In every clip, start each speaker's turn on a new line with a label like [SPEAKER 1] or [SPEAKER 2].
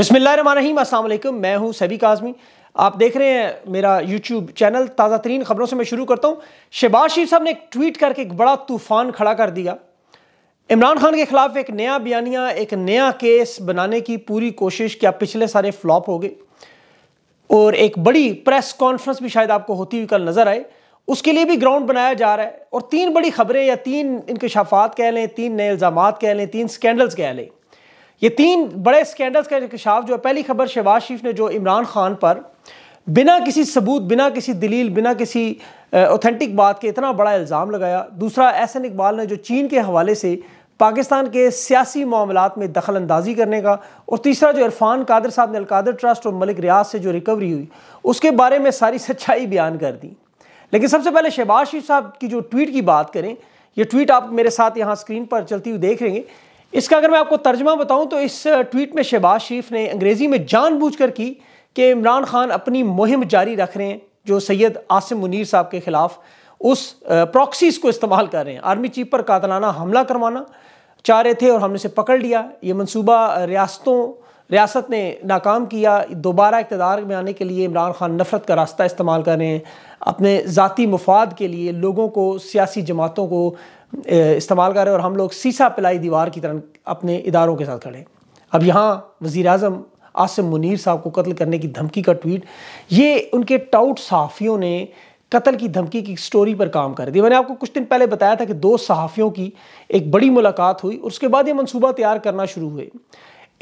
[SPEAKER 1] अस्सलाम वालेकुम मैं हूं सभी काजमी आप देख रहे हैं मेरा यूट्यूब चैनल ताज़ा तरीन ख़बरों से मैं शुरू करता हूं शहबाज शरीफ साहब ने एक ट्वीट करके एक बड़ा तूफ़ान खड़ा कर दिया इमरान खान के ख़िलाफ़ एक नया बयानिया एक नया केस बनाने की पूरी कोशिश क्या पिछले सारे फ्लॉप हो गए और एक बड़ी प्रेस कॉन्फ्रेंस भी शायद आपको होती हुई कल नज़र आए उसके लिए भी ग्राउंड बनाया जा रहा है और तीन बड़ी खबरें या तीन इंकशाफात कह लें तीन नए इल्ज़ाम कह लें तीन स्कैंडल्स कह लें ये तीन बड़े स्कैंडल्स का इंकशाफ जो है पहली खबर शहबाज शरीफ ने जो इमरान खान पर बिना किसी सबूत बिना किसी दलील बिना किसी ऑथेंटिक बात के इतना बड़ा इल्ज़ाम लगाया दूसरा एहसन इकबाल ने जो चीन के हवाले से पाकिस्तान के सियासी मामलों में दखल अंदाजी करने का और तीसरा जो इरफान कादर साहब ने अलकादर ट्रस्ट और मलिक रियाज से जो रिकवरी हुई उसके बारे में सारी सच्चाई बयान कर दी लेकिन सबसे पहले शहबाज शरीफ साहब की जो ट्वीट की बात करें ये ट्वीट आप मेरे साथ यहाँ स्क्रीन पर चलती हुई देख रहे हैं इसका अगर मैं आपको तर्जमा बताऊं तो इस ट्वीट में शहबाज शरीफ ने अंग्रेज़ी में जानबूझकर की कि इमरान खान अपनी मुहिम जारी रख रहे हैं जो सैयद आसिम मुनीर साहब के ख़िलाफ़ उस प्रॉक्सीज को इस्तेमाल कर रहे हैं आर्मी चीफ पर कातलाना हमला करवाना चाह रहे थे और हमने से पकड़ लिया ये मनसूबा रियासतों रियासत ने नाकाम किया दोबारा इकतदार में आने के लिए इमरान खान नफरत का रास्ता इस्तेमाल करें अपने ज़ाती मफाद के लिए लोगों को सियासी जमातों को इस्तेमाल करें और हम लोग सीसा पिलाई दीवार की तरह अपने इदारों के साथ खड़े अब यहाँ वज़ी अजम आसिम मुनीर साहब को कत्ल करने की धमकी का ट्वीट ये उनके टाउट सहाफ़ियों ने कत्ल की धमकी की स्टोरी पर काम कर दी मैंने आपको कुछ दिन पहले बताया था कि दो सहाफ़ियों की एक बड़ी मुलाकात हुई उसके बाद ये मनसूबा तैयार करना शुरू हुए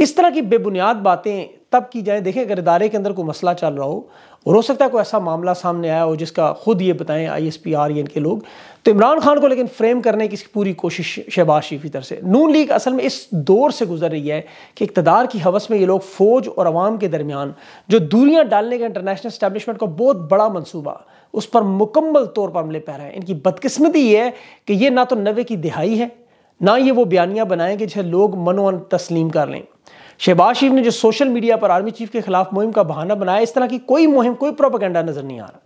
[SPEAKER 1] इस तरह की बेबुनियाद बातें तब की जाए देखें अगर इदारे के अंदर कोई मसला चल रहा हो और हो सकता है कोई ऐसा मामला सामने आया हो जिसका खुद ये बताएं आई एस पी आर या के लोग तो इमरान खान को लेकिन फ्रेम करने की इसकी पूरी कोशिश शहबाज शरीफ की तरफ से नून लीग असल में इस दौर से गुजर रही है कि इकतदार की हवस में ये लोग फौज और अवाम के दरमियान जो दूरियाँ डालने का इंटरनेशनल स्टैब्लिशमेंट का बहुत बड़ा मनसूबा उस पर मुकम्मल तौर पर अमले पैर हैं इनकी बदकस्मती ये है कि ये ना तो नवे की दिहाई है ना ये वो बयानियाँ बनाएँ कि जिसे लोग मनोअन तस्लीम कर लें शहबाज शरीफ ने जो सोशल मीडिया पर आर्मी चीफ के खिलाफ मुहिम का बहाना बनाया इस तरह की कोई मुहिम कोई प्रोपागेंडा नज़र नहीं आ रहा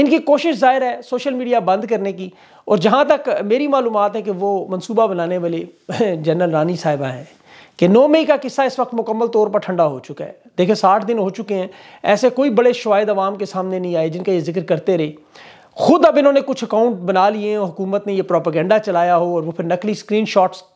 [SPEAKER 1] इनकी कोशिश जाहिर है सोशल मीडिया बंद करने की और जहाँ तक मेरी मालूम है कि वो मनसूबा बनाने वाले जनरल रानी साहिबा हैं कि नौ मई का किस्सा इस वक्त मुकम्मल तौर पर ठंडा हो चुका है देखिए साठ दिन हो चुके हैं ऐसे कोई बड़े शवाद आवाम के सामने नहीं आए जिनका ये जिक्र करते रहे खुद अब इन्होंने कुछ अकाउंट बना लिए हैं हुकूमत ने ये प्रोपागेंडा चलाया हो और वो फिर नकली स्क्रीन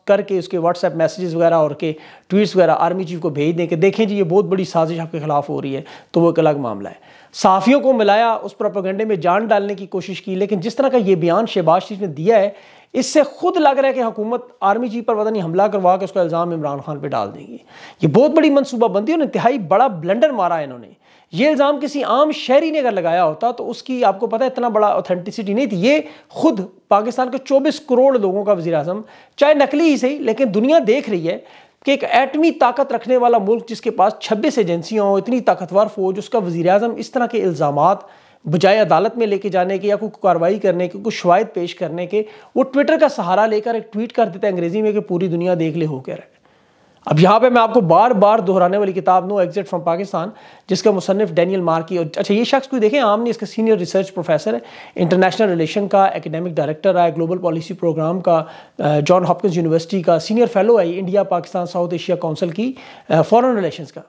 [SPEAKER 1] करके उसके व्हाट्सएप मैसेजेस वगैरह और के ट्वीट्स वगैरह आर्मी चीफ को भेज दें कि देखें जी ये बहुत बड़ी साजिश आपके खिलाफ हो रही है तो वो एक अलग मामला है साफियों को मिलाया उस प्रोपागेंडे में जान डालने की कोशिश की लेकिन जिस तरह का ये बयान शहबाज शरीफ ने दिया है इससे खुद लग रहा है कि हुकूमत आर्मी चीफ पर वतनी हमला करवा के उसका इल्ज़ाम इमरान खान पर डाल देंगी ये बहुत बड़ी मनसूबाबंदी और इंतहाई बड़ा ब्लेंडर मारा है इन्होंने ये इल्ज़ाम किसी आम शहरी ने अगर लगाया होता तो उसकी आपको पता है इतना बड़ा ऑथेंटिसिटी नहीं थी ये खुद पाकिस्तान के 24 करोड़ लोगों का वजी अजम चाहे नकली ही सही लेकिन दुनिया देख रही है कि एक एटमी ताकत रखने वाला मुल्क जिसके पास छब्बीस एजेंसियाँ हो इतनी ताकतवर फौज उसका वजी अजम इस तरह के इल्ज़ाम बजाय अदालत में लेके जाने के या कोई कार्रवाई करने के कुछ शवायद पेश करने के वो ट्विटर का सहारा लेकर एक ट्वीट कर देता है अंग्रेज़ी में कि पूरी दुनिया देख ले हो क्या रहे है अब यहाँ पे मैं आपको बार बार दोहराने वाली किताब नो एग्जिट फ्रॉम पाकिस्तान जिसका मुसनफ़ डैनियल मार्की और अच्छा ये शख्स कोई देखें आम नहीं इसका सीनियर रिसर्च प्रोफेसर है इंटरनेशनल रिलेशन का एकेडमिक डायरेक्टर है ग्लोबल पॉलिसी प्रोग्राम का जॉन हॉपकिंस यूनिवर्सिटी का सीनियर फेलो है India Pakistan South Asia council की फ़ॉरन रिलेशन का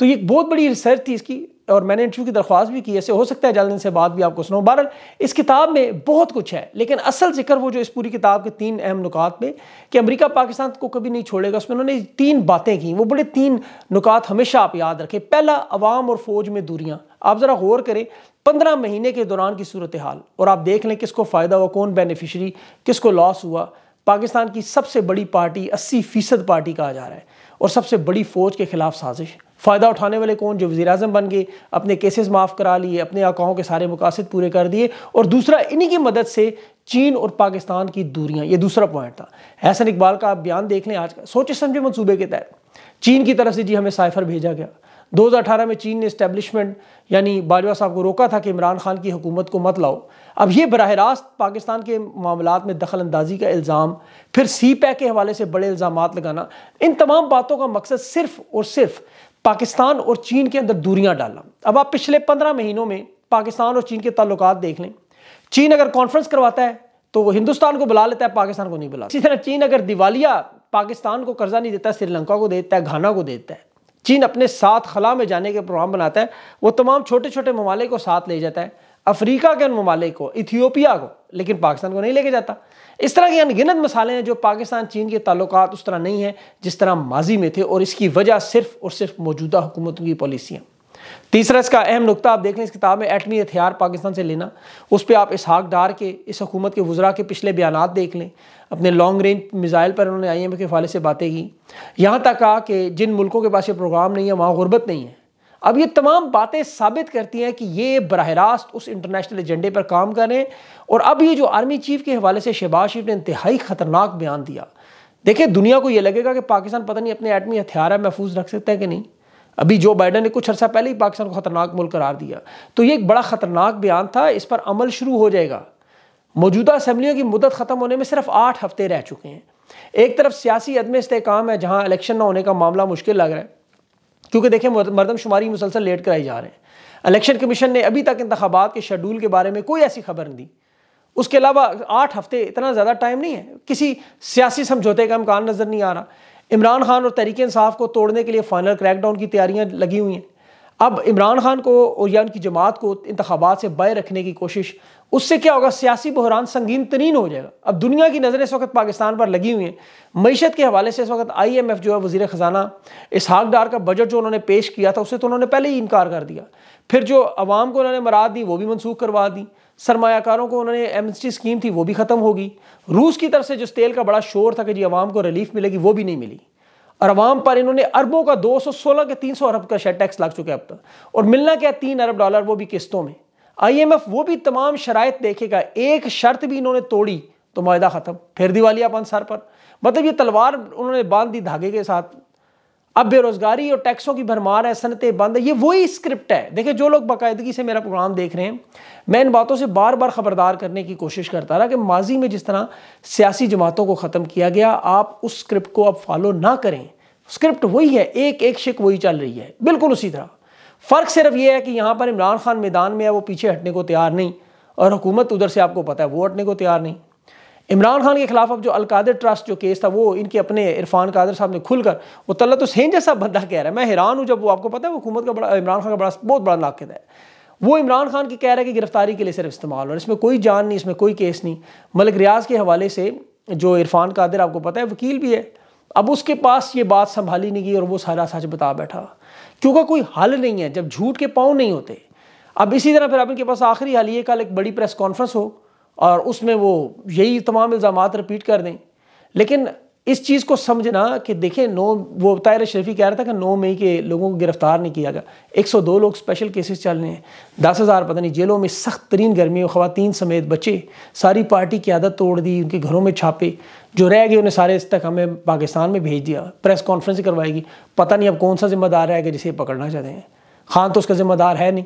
[SPEAKER 1] तो ये बहुत बड़ी रिसर्च थी इसकी और मैंने इंटरव्यू की दरख्वास्त भी की ऐसे हो सकता है जल्द से बात भी आपको सुनाऊँ बहरल इस किताब में बहुत कुछ है लेकिन असल जिक्र वो जो इस पूरी किताब के तीन अहम नुकात में कि अमेरिका पाकिस्तान को कभी नहीं छोड़ेगा उसमें उन्होंने तीन बातें की वो बड़े तीन नुकात हमेशा आप याद रखें पहला अवाम और फ़ौज में दूरियाँ आप ज़रा गौर करें पंद्रह महीने के दौरान की सूरत हाल और आप देख लें किसको फ़ायदा हुआ कौन बेनिफिशरी किसको लॉस हुआ पाकिस्तान की सबसे बड़ी पार्टी अस्सी फ़ीसद पार्टी कहा जा रहा है और सबसे बड़ी फ़ौज के ख़िलाफ़ साजिश फ़ायदा उठाने वाले कौन जो वजी अजम बन गए अपने केसेस माफ़ करा लिए अपने अकाओं के सारे मकासद पूरे कर दिए और दूसरा इन्हीं की मदद से चीन और पाकिस्तान की दूरियां ये दूसरा पॉइंट था एहसन इकबाल का आप बयान देख लें आज का सोचे समझे मनसूबे के तहत चीन की तरफ से जी हमें साइफर भेजा गया 2018 में चीन ने इस्टेबलिशमेंट यानी बाजवा साहब को रोका था कि इमरान खान की हुकूमत को मत लाओ अब ये बरह रास्त पाकिस्तान के मामला में दखल अंदाजी का इल्ज़ाम फिर सी पैक e के हवाले से बड़े इल्ज़ाम लगाना इन तमाम बातों का मकसद सिर्फ और सिर्फ पाकिस्तान और चीन के अंदर दूरियां डालना अब आप पिछले पंद्रह महीनों में पाकिस्तान और चीन के ताल्लुक देख लें चीन अगर कॉन्फ्रेंस करवाता है तो वो हिंदुस्तान को बुला लेता है पाकिस्तान को नहीं बुला इसी तरह चीन अगर दिवालिया पाकिस्तान को कर्जा नहीं देता श्रीलंका को देता है घाना को देता है चीन अपने साथ खला में जाने के प्रोग्राम बनाता है वो तमाम छोटे छोटे ममालिक को साथ ले जाता है अफ्रीका के उन ममालिक को इथियोपिया को लेकिन पाकिस्तान को नहीं लेके जाता इस तरह के अनगिनत मसाले हैं जो पाकिस्तान चीन के ताल्लुक उस तरह नहीं हैं जिस तरह माजी में थे और इसकी वजह सिर्फ और सिर्फ मौजूदा हुकूमतों की पॉलिसियाँ तीसरा इसका अहम नुकता आप देख लें इस किताब में एटमी हथियार पाकिस्तान से लेना उस पर आप इसहाक डार के इस हकूमत के वजरा के पिछले बयान देख लें अपने लॉन्ग रेंज मिज़ाइल पर उन्होंने आई एम के हवाले से बातें की यहाँ तक कहा कि जिन मुल्कों के पास ये प्रोग्राम नहीं है वहाँ गुरबत नहीं है अब ये तमाम बातें साबित करती हैं कि ये बरह रास्त उस इंटरनेशनल एजेंडे पर काम करें और अब ये जो आर्मी चीफ के हवाले से शहबाज शरीफ ने इंतहाई ख़तरनाक बयान दिया देखिए दुनिया को ये लगेगा कि पाकिस्तान पता नहीं अपने एटमी हथियार महफूज रख सकता है कि नहीं अभी जो बाइडन ने कुछ अर्सा पहले ही पाकिस्तान को ख़तरनाक मुल्क करार दिया तो ये एक बड़ा ख़तरनाक बयान था इस पर अमल शुरू हो जाएगा मौजूदा असम्बलियों की मुदत ख़त्म होने में सिर्फ आठ हफ्ते रह चुके हैं एक तरफ सियासी अदम इसकाम है जहाँ इलेक्शन ना होने का मामला मुश्किल लग रहा है क्योंकि देखें मरदमशुमारी मुसलसल लेट कराई जा रहे हैं इलेक्शन कमीशन ने अभी तक इंतबात के शेड्यूल के बारे में कोई ऐसी खबर नहीं दी उसके अलावा आठ हफ्ते इतना ज़्यादा टाइम नहीं है किसी सियासी समझौते का इम्कान नज़र नहीं आ रहा इमरान खान और तरीके इंसाफ को तोड़ने के लिए फाइनल क्रैकडाउन की तैयारियाँ लगी हुई हैं अब इमरान खान को और या उनकी जमात को इंतबात से बाय रखने की कोशिश उससे क्या होगा सियासी बहरान संगीन तरीन हो जाएगा अब दुनिया की नज़रें इस वक्त पाकिस्तान पर लगी हुई हैं मीशत के हवाले से इस वक्त आई एम एफ़ जो है वजीर ख़जाना इसहाक डार का बजट जो उन्होंने पेश किया था उससे तो उन्होंने पहले ही इनकार कर दिया फिर जो आवाम को उन्होंने मराद दी वो भी मनसूख करवा दी सरमाकारों को उन्होंने टी स्कीम थी वो भी ख़त्म होगी रूस की तरफ से जिस तेल का बड़ा शोर था कि जी आवाम को रिलीफ मिलेगी वो भी नहीं मिली और अवाम पर इन्होंने अरबों का दो सौ सोलह के तीन सौ अरब का शायद टैक्स लग चुका है अब तक और मिलना क्या तीन अरब डॉलर वो भी किस्तों में आईएमएफ वो भी तमाम शराइत देखेगा एक शर्त भी इन्होंने तोड़ी तो माहा ख़त्म फिर अपन सर पर मतलब ये तलवार उन्होंने बांध दी धागे के साथ अब बेरोज़गारी और टैक्सों की भरमार है सनतें बंद है ये वही स्क्रिप्ट है देखिए जो लोग बाकायदगी से मेरा प्रोग्राम देख रहे हैं मैं इन बातों से बार बार खबरदार करने की कोशिश करता रहा कि माजी में जिस तरह सियासी जमातों को ख़त्म किया गया आप उस स्क्रिप्ट को अब फॉलो ना करें स्क्रिप्ट वही है एक एक शिक वही चल रही है बिल्कुल उसी तरह फ़र्क सिर्फ ये है कि यहाँ पर इमरान खान मैदान में है वो पीछे हटने को तैयार नहीं और हुकूमत उधर से आपको पता है वो हटने को तैयार नहीं इमरान खान के खिलाफ अब जो अलकादर ट्रस्ट जो केस था वो इनके अपने इरफान कादर साहब ने खुलकर वो तलत हुसैन जैसा बंदा कह रहा है मैं हैरान हूँ जब वो आपको पता है हुकूमत का बड़ा इमरान खान का बड़ा बहुत बड़ा नाकद है वो इमरान खान की कह रहा है कि गिरफ्तारी के लिए सिर्फ इस्तेमाल और इसमें कोई जान नहीं इसमें कोई केस नहीं मलिक रियाज के हवाले से जो इरफान कादिर आपको पता है वकील भी है अब उसके पास ये बात संभाली नहीं गई और वो सारा सच बता बैठा क्योंकि कोई हल नहीं है जब झूठ के पाँव नहीं होते अब इसी तरह फिर आपके पास आखिरी हाल ये कल एक बड़ी प्रेस कॉन्फ्रेंस हो और उसमें वो यही तमाम इल्ज़ाम रिपीट कर दें लेकिन इस चीज़ को समझना कि देखें नौ वो तायर शरीफी कह रहा था कि नौ मई के लोगों को गिरफ्तार नहीं किया गया एक सौ दो लोग स्पेशल केसेस चल रहे हैं दस हज़ार पता नहीं जेलों में सख्त तरीन गर्मी और ख़वान समेत बच्चे सारी पार्टी की आदत तोड़ दी उनके घरों में छापे जो रह गए उन्हें सारे इस तक हमें पाकिस्तान में भेज दिया प्रेस कॉन्फ्रेंस करवाएगी पता नहीं अब कौन सा जिम्मेदार है कि जिसे पकड़ना चाहते हैं खान तो उसका जिम्मेदार है नहीं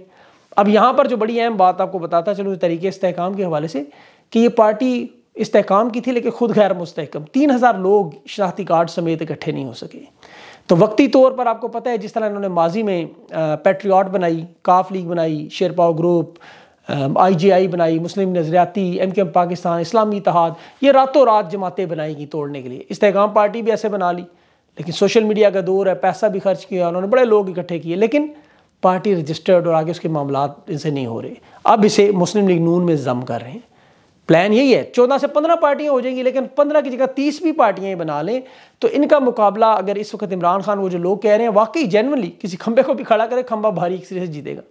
[SPEAKER 1] अब यहाँ पर जो बड़ी अहम बात आपको बताता चलो तरीके इसकाम के हवाले से कि ये पार्टी इसकाम की थी लेकिन खुद गैर मुस्तकम तीन हज़ार लोग शनाख्ती कार्ड समेत इकट्ठे नहीं हो सके तो वक्ती तौर पर आपको पता है जिस तरह इन्होंने माजी में पेट्रियाट बनाई काफ लीग बनाई Sherpao group I J I बनाई मुस्लिम नजरियाती M K M Pakistan Islami Ittehad ये रातों रात जमातें बनाएगी तोड़ने के लिए इस्तेकाम पार्टी भी ऐसे बना ली लेकिन सोशल मीडिया का दौर है पैसा भी खर्च किया उन्होंने बड़े लोग इकट्ठे किए लेकिन पार्टी रजिस्टर्ड और आगे उसके मामला इनसे नहीं हो रहे अब इसे मुस्लिम लीग नून में जम कर रहे हैं प्लान यही है चौदह से पंद्रह पार्टियाँ हो जाएंगी लेकिन पंद्रह की जगह तीस भी पार्टियां बना लें तो इनका मुकाबला अगर इस वक्त इमरान खान वो जो लोग कह रहे हैं वाकई जेनवनली किसी खंबे को भी खड़ा करें खंबा भारी एक से जीतेगा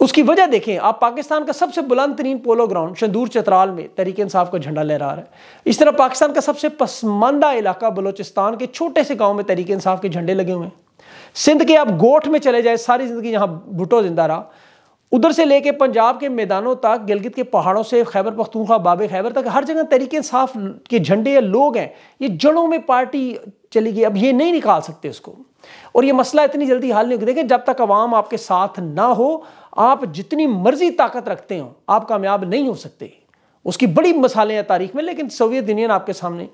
[SPEAKER 1] उसकी वजह देखें आप पाकिस्तान का सबसे बुलंद तरीन पोलो ग्राउंड शंदूर चतराल में तरीके इंसाफ का झंडा लहरा रहा है इस तरह पाकिस्तान का सबसे पसमानदा इलाका बलोचिस्तान के छोटे से गांव में तरीके इंसाफ के झंडे लगे हुए हैं सिंध के आप गोठ में चले जाए सारी जिंदगी यहाँ भुटो जिंदा रहा उधर से लेके पंजाब के मैदानों तक गिलगित के पहाड़ों से खैबर पख्तूखा बाबे खैबर तक हर जगह तरीके इंसाफ के झंडे या लोग हैं ये जड़ों में पार्टी चली गई अब ये नहीं निकाल सकते उसको और ये मसला इतनी जल्दी हल नहीं होगा देखें जब तक आवाम आपके साथ ना हो आप जितनी मर्जी ताकत रखते हो आप कामयाब नहीं हो सकते उसकी बड़ी मसाले हैं तारीख में लेकिन सोवियत यूनियन आपके सामने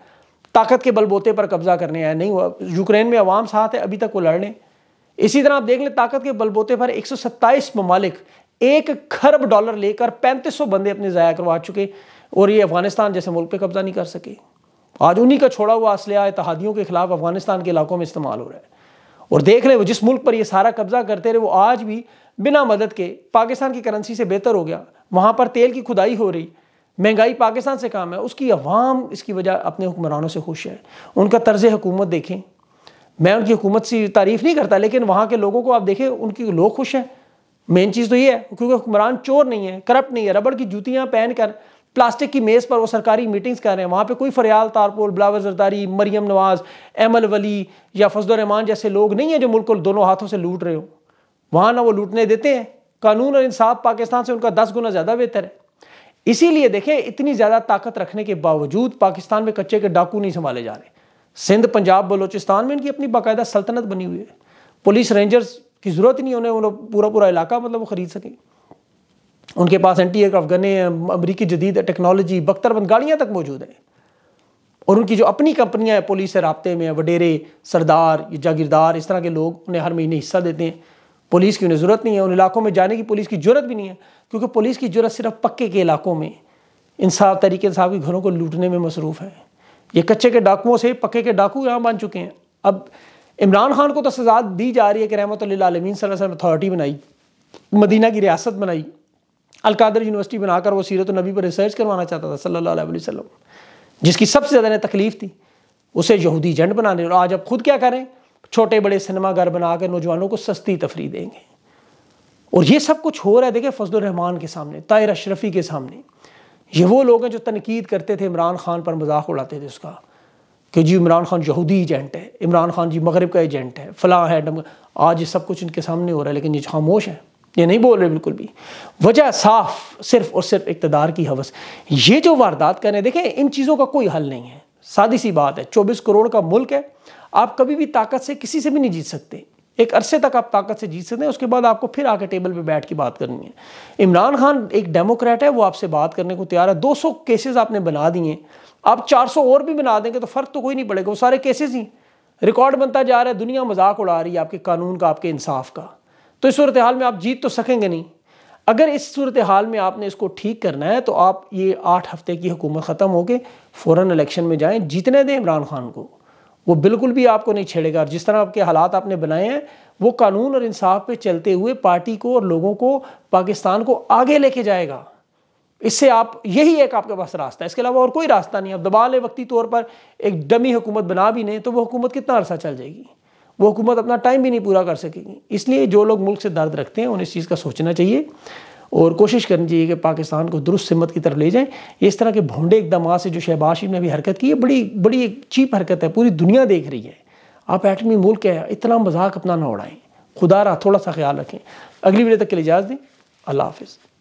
[SPEAKER 1] ताकत के बलबोते पर कब्जा करने आया नहीं हुआ यूक्रेन में अवाम साथ है अभी तक वो लड़ने इसी तरह आप देख लें ताकत के बलबोते पर एक सौ ममालिक एक खरब डॉलर लेकर पैंतीस बंदे अपने ज़ाया करवा चुके और ये अफगानिस्तान जैसे मुल्क पर कब्जा नहीं कर सके आज उन्हीं का छोड़ा हुआ असलिया इतिहादियों के खिलाफ अफगानिस्तान के इलाकों में इस्तेमाल हो रहा है और देख रहे वो जिस मुल्क पर ये सारा कब्जा करते रहे वो आज भी बिना मदद के पाकिस्तान की करेंसी से बेहतर हो गया वहाँ पर तेल की खुदाई हो रही महंगाई पाकिस्तान से काम है उसकी अवाम इसकी वजह अपने हुक्मरानों से खुश है उनका तर्ज हुकूमत देखें मैं उनकी हुकूमत से तारीफ़ नहीं करता लेकिन वहाँ के लोगों को आप देखें उनकी लोग खुश हैं मेन चीज़ तो ये है क्योंकि हुक्मरान चोर नहीं है करप्ट नहीं है रबड़ की जूतियाँ पहन कर प्लास्टिक की मेज़ पर वो सरकारी मीटिंग्स कर रहे हैं वहाँ पर कोई फरियाल तारपोल बिलावर जरदारी मरीम नवाज़ एमल वली या फजलरहमान जैसे लोग नहीं हैं जो मुल्क को दोनों हाथों से लूट रहे हो वहाँ ना वो लूटने देते हैं कानून और इंसाफ पाकिस्तान से उनका दस गुना ज़्यादा बेहतर है इसीलिए देखें इतनी ज़्यादा ताकत रखने के बावजूद पाकिस्तान में कच्चे के डाकू नहीं संभाले जा रहे सिंध पंजाब बलोचिस्तान में इनकी अपनी बाकायदा सल्तनत बनी हुई है पुलिस रेंजर्स की ज़रूरत नहीं उन्हें उन्होंने पूरा पूरा इलाका मतलब वो ख़रीद सकें उनके पास एंटी एयरक्राफ्ट गने अमरीकी जदीद टेक्नोलॉजी बख्तरबंद गाड़ियाँ तक मौजूद हैं और उनकी जो अपनी कंपनियाँ हैं पुलिस से रबते में वडेरे सरदार जागीरदार इस तरह के लोग उन्हें हर महीने हिस्सा देते हैं पुलिस की उन्हें ज़रूरत नहीं है उन इलाकों में जाने की पुलिस की ज़रूरत भी नहीं है क्योंकि पुलिस की ज़रूरत सिर्फ पक्के के इलाकों में इंसाफ तरीके साहब के घरों को लूटने में मसरूफ़ है ये कच्चे के डाकुओं से पक्के के डाकू यहाँ बन चुके हैं अब इमरान खान को तो सजा दी जा रही है कि रहमत आलमीन सल्लम अथॉरिटी बनाई मदीना की रियासत बनाई अलकादर यूनिवर्सिटी बनाकर वो सीरत नबी पर रिसर्च करवाना चाहता था सल्ला वसलम जिसकी सबसे ज़्यादा ने तकलीफ़ थी उसे यहूदी जंड बनाने और आज आप खुद क्या करें छोटे बड़े सिनेमाघर बनाकर नौजवानों को सस्ती तफरी देंगे और ये सब कुछ हो रहा है देखें फजलरहमान के सामने तायर अशरफी के सामने ये वो लोग हैं जो तनकीद करते थे इमरान खान पर मजाक उड़ाते थे उसका कि जी इमरान खान यहूदी एजेंट है इमरान खान जी मगरब का एजेंट है फ़लाँ है आज ये सब कुछ इनके सामने हो रहा है लेकिन ये खामोश है ये नहीं बोल रहे बिल्कुल भी वजह साफ सिर्फ और सिर्फ इकतदार की हवस ये जो वारदात करें देखें इन चीज़ों का कोई हल नहीं है सादी सी बात है चौबीस करोड़ का मुल्क है आप कभी भी ताकत से किसी से भी नहीं जीत सकते एक अरसे तक आप ताकत से जीत सकते हैं उसके बाद आपको फिर आके टेबल पे बैठ के बात करनी है इमरान खान एक डेमोक्रेट है वो आपसे बात करने को तैयार है 200 केसेस आपने बना दिए आप 400 और भी बना देंगे तो फ़र्क तो कोई नहीं पड़ेगा वो सारे केसेस ही रिकॉर्ड बनता जा रहा है दुनिया मजाक उड़ा रही है आपके कानून का आपके इंसाफ का तो इस सूरत हाल में आप जीत तो सकेंगे नहीं अगर इस सूरत हाल में आपने इसको ठीक करना है तो आप ये आठ हफ्ते की हुकूमत ख़त्म होकर फ़ौर इलेक्शन में जाएँ जीतने दें इमरान खान को वो बिल्कुल भी आपको नहीं छेड़ेगा और जिस तरह आपके हालात आपने बनाए हैं वो कानून और इंसाफ पे चलते हुए पार्टी को और लोगों को पाकिस्तान को आगे लेके जाएगा इससे आप यही एक आपके पास रास्ता है इसके अलावा और कोई रास्ता नहीं आप दबा लें वक्ती तौर पर एक डमी हुकूमत बना भी नहीं तो वो हुकूमत कितना अरसा चल जाएगी वो हुकूमत अपना टाइम भी नहीं पूरा कर सकेगी इसलिए जो लोग मुल्क से दर्द रखते हैं उन्हें इस चीज़ का सोचना चाहिए और कोशिश करनी चाहिए कि पाकिस्तान को दुरुस्त सिमत की तरफ ले जाएं इस तरह के भोंडे इकदाम से जो शहबाज शरीफ ने अभी हरकत की है बड़ी बड़ी एक चीप हरकत है पूरी दुनिया देख रही है आप एटमी मुल्क है इतना मजाक अपना ना उड़ाएं खुदा रहा थोड़ा सा ख्याल रखें अगली वीडियो तक के लिए इजाज़ दें अल्लाह हाफिज़